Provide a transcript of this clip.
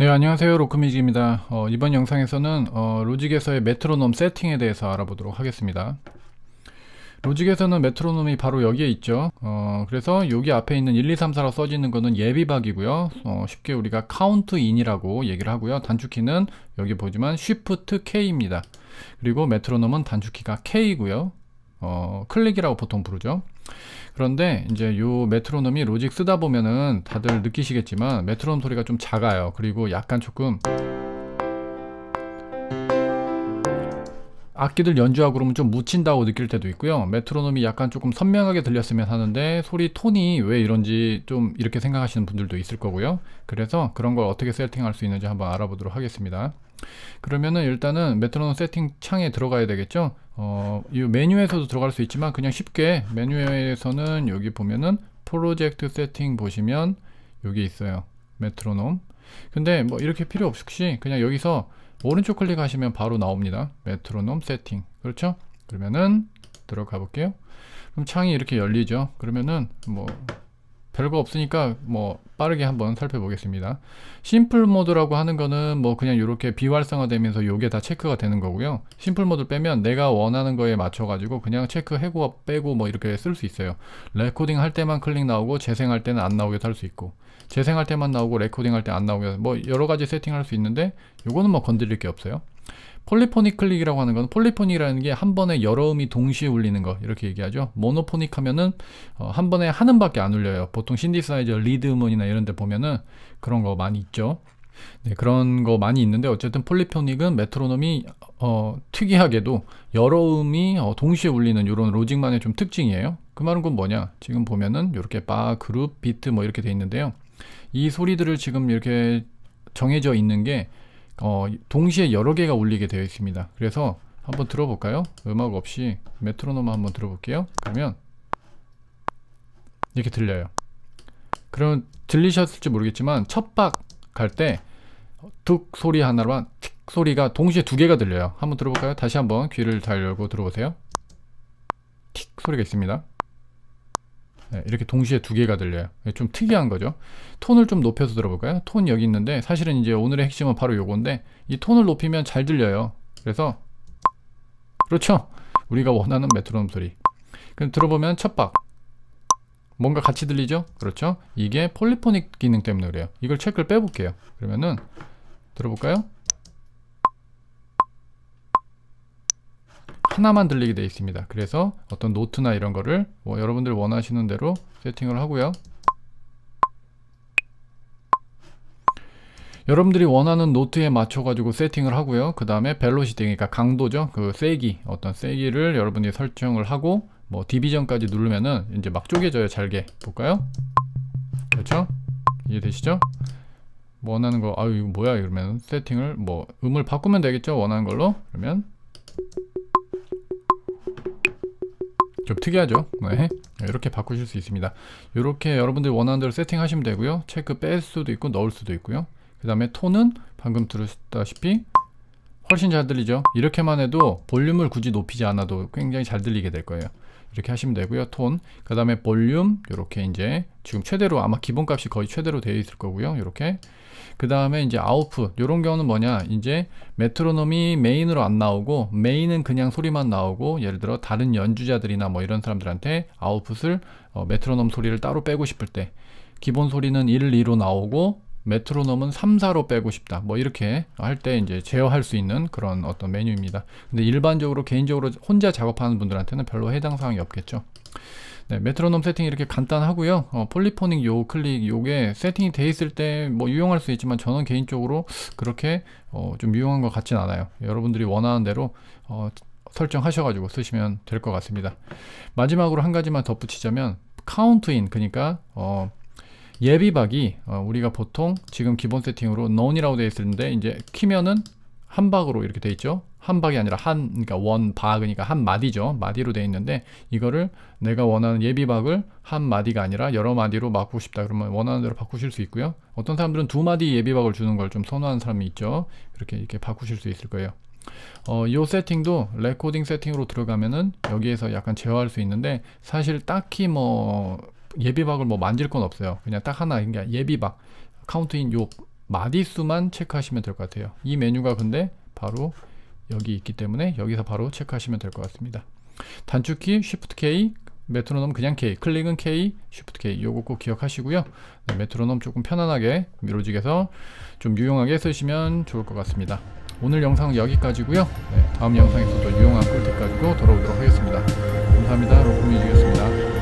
네 안녕하세요 로크뮤직입니다 어, 이번 영상에서는 어, 로직에서의 메트로놈 세팅에 대해서 알아보도록 하겠습니다 로직에서는 메트로놈이 바로 여기에 있죠 어, 그래서 여기 앞에 있는 1, 2, 3, 4로 써지는 것은 예비박이고요 어, 쉽게 우리가 카운트인이라고 얘기를 하고요 단축키는 여기 보지만 s 프트 K입니다 그리고 메트로놈은 단축키가 K이고요 어, 클릭이라고 보통 부르죠 그런데 이제 요 메트로놈이 로직 쓰다 보면은 다들 느끼시겠지만 메트로놈 소리가 좀 작아요. 그리고 약간 조금 악기들 연주하고 그러면 좀 묻힌다고 느낄 때도 있고요. 메트로놈이 약간 조금 선명하게 들렸으면 하는데 소리 톤이 왜 이런지 좀 이렇게 생각하시는 분들도 있을 거고요. 그래서 그런 걸 어떻게 세팅할 수 있는지 한번 알아보도록 하겠습니다. 그러면은 일단은 메트로놈 세팅 창에 들어가야 되겠죠. 어, 이 메뉴에서도 들어갈 수 있지만 그냥 쉽게 메뉴에서는 여기 보면은 프로젝트 세팅 보시면 여기 있어요. 메트로놈. 근데 뭐 이렇게 필요 없이 그냥 여기서 오른쪽 클릭하시면 바로 나옵니다. 메트로놈 세팅. 그렇죠? 그러면은 들어가 볼게요. 그럼 창이 이렇게 열리죠. 그러면은 뭐 별거 없으니까 뭐 빠르게 한번 살펴보겠습니다. 심플 모드라고 하는 거는 뭐 그냥 이렇게 비활성화되면서 요게 다 체크가 되는 거고요. 심플 모드 빼면 내가 원하는 거에 맞춰가지고 그냥 체크 해고 빼고 뭐 이렇게 쓸 수 있어요. 레코딩 할 때만 클릭 나오고 재생할 때는 안 나오게 할 수 있고 재생할 때만 나오고 레코딩할 때 안나오고뭐 여러 가지 세팅할 수 있는데 요거는 뭐 건드릴 게 없어요. 폴리포닉 클릭이라고 하는 건 폴리포닉이라는 게 한 번에 여러 음이 동시에 울리는 거 이렇게 얘기하죠 모노포닉 하면은 어한 번에 한 음밖에 안 울려요 보통 신디사이저 리드 음원이나 이런 데 보면은 그런 거 많이 있죠 네, 그런 거 많이 있는데 어쨌든 폴리포닉은 메트로놈이 어, 특이하게도 여러 음이 어, 동시에 울리는 이런 로직만의 좀 특징이에요 그 말은 건 뭐냐 지금 보면은 이렇게 바 그룹 비트 뭐 이렇게 돼 있는데요 이 소리들을 지금 이렇게 정해져 있는 게 어, 동시에 여러 개가 울리게 되어 있습니다. 그래서 한번 들어볼까요? 음악 없이 메트로놈 한번 들어볼게요. 그러면 이렇게 들려요. 그럼 들리셨을지 모르겠지만 첫 박 갈때툭 소리 하나와 틱 소리가 동시에 두 개가 들려요. 한번 들어볼까요? 다시 한번 귀를 달려고 들어보세요. 틱 소리가 있습니다. 네, 이렇게 동시에 두 개가 들려요. 네, 좀 특이한 거죠. 톤을 좀 높여서 들어볼까요? 톤 여기 있는데 사실은 이제 오늘의 핵심은 바로 요건데 이 톤을 높이면 잘 들려요. 그래서 그렇죠. 우리가 원하는 메트로놈 소리. 그럼 들어보면 첫박 뭔가 같이 들리죠? 그렇죠. 이게 폴리포닉 기능 때문에 그래요. 이걸 체크를 빼볼게요. 그러면은 들어볼까요? 하나만 들리게 되어 있습니다. 그래서 어떤 노트나 이런 거를 뭐 여러분들 원하시는 대로 세팅을 하고요. 여러분들이 원하는 노트에 맞춰 가지고 세팅을 하고요 그 다음에 벨로시티 그러니까 강도죠 그 세기 어떤 세기를 여러분이 설정을 하고 뭐 디비전까지 누르면은 이제 막 쪼개져요 잘게 볼까요 그렇죠 이해되시죠 원하는 거 아유 이거 뭐야 이러면 세팅을 뭐 음을 바꾸면 되겠죠 원하는 걸로 그러면 좀 특이하죠 네. 이렇게 바꾸실 수 있습니다 이렇게 여러분들 원하는 대로 세팅하시면 되고요 체크 뺄 수도 있고 넣을 수도 있고요 그 다음에 톤은 방금 들으셨다시피 훨씬 잘 들리죠 이렇게만 해도 볼륨을 굳이 높이지 않아도 굉장히 잘 들리게 될 거예요 이렇게 하시면 되고요. 톤, 그 다음에 볼륨 이렇게 이제 지금 최대로 아마 기본값이 거의 최대로 되어 있을 거고요. 이렇게 그 다음에 이제 아웃풋 이런 경우는 뭐냐 이제 메트로놈이 메인으로 안 나오고 메인은 그냥 소리만 나오고 예를 들어 다른 연주자들이나 뭐 이런 사람들한테 아웃풋을 어, 메트로놈 소리를 따로 빼고 싶을 때 기본 소리는 1, 2로 나오고 메트로놈은 3, 4로 빼고 싶다. 뭐 이렇게 할 때 이제 제어할 수 있는 그런 어떤 메뉴입니다. 근데 일반적으로 개인적으로 혼자 작업하는 분들한테는 별로 해당 사항이 없겠죠. 네, 메트로놈 세팅 이렇게 이 간단하고요. 어, 폴리포닉 요 클릭 요게 세팅이 돼 있을 때 뭐 유용할 수 있지만 저는 개인적으로 그렇게 어, 좀 유용한 것 같진 않아요. 여러분들이 원하는 대로 어, 설정하셔가지고 쓰시면 될 것 같습니다. 마지막으로 한 가지만 덧붙이자면 카운트인 그러니까 어, 예비박이 어, 우리가 보통 지금 기본 세팅으로 known이라고 되어 있는데 었 이제 키면은 한 박으로 이렇게 되어 있죠 한 박이 아니라 한 그러니까 원박그니까한 마디죠 마디로 되어 있는데 이거를 내가 원하는 예비박을 한 마디가 아니라 여러 마디로 바꾸고 싶다 그러면 원하는 대로 바꾸실 수 있고요 어떤 사람들은 두 마디 예비박을 주는 걸 좀 선호하는 사람이 있죠 이렇게 이렇게 바꾸실 수 있을 거예요 어, 이 세팅도 레코딩 세팅으로 들어가면은 여기에서 약간 제어할 수 있는데 사실 딱히 뭐 예비박을 뭐 만질 건 없어요. 그냥 딱 하나 그러니까 예비박 카운트인 요 마디수만 체크하시면 될 것 같아요. 이 메뉴가 근데 바로 여기 있기 때문에 여기서 바로 체크하시면 될 것 같습니다. 단축키 Shift K 메트로놈 그냥 K 클릭은 K Shift K 요거 꼭 기억하시고요. 네, 메트로놈 조금 편안하게 미로직에서 좀 유용하게 쓰시면 좋을 것 같습니다. 오늘 영상 여기까지고요. 네, 다음 영상에서 도 유용한 꿀팁 가지고 돌아오도록 하겠습니다. 감사합니다. 로프뮤직이었습니다.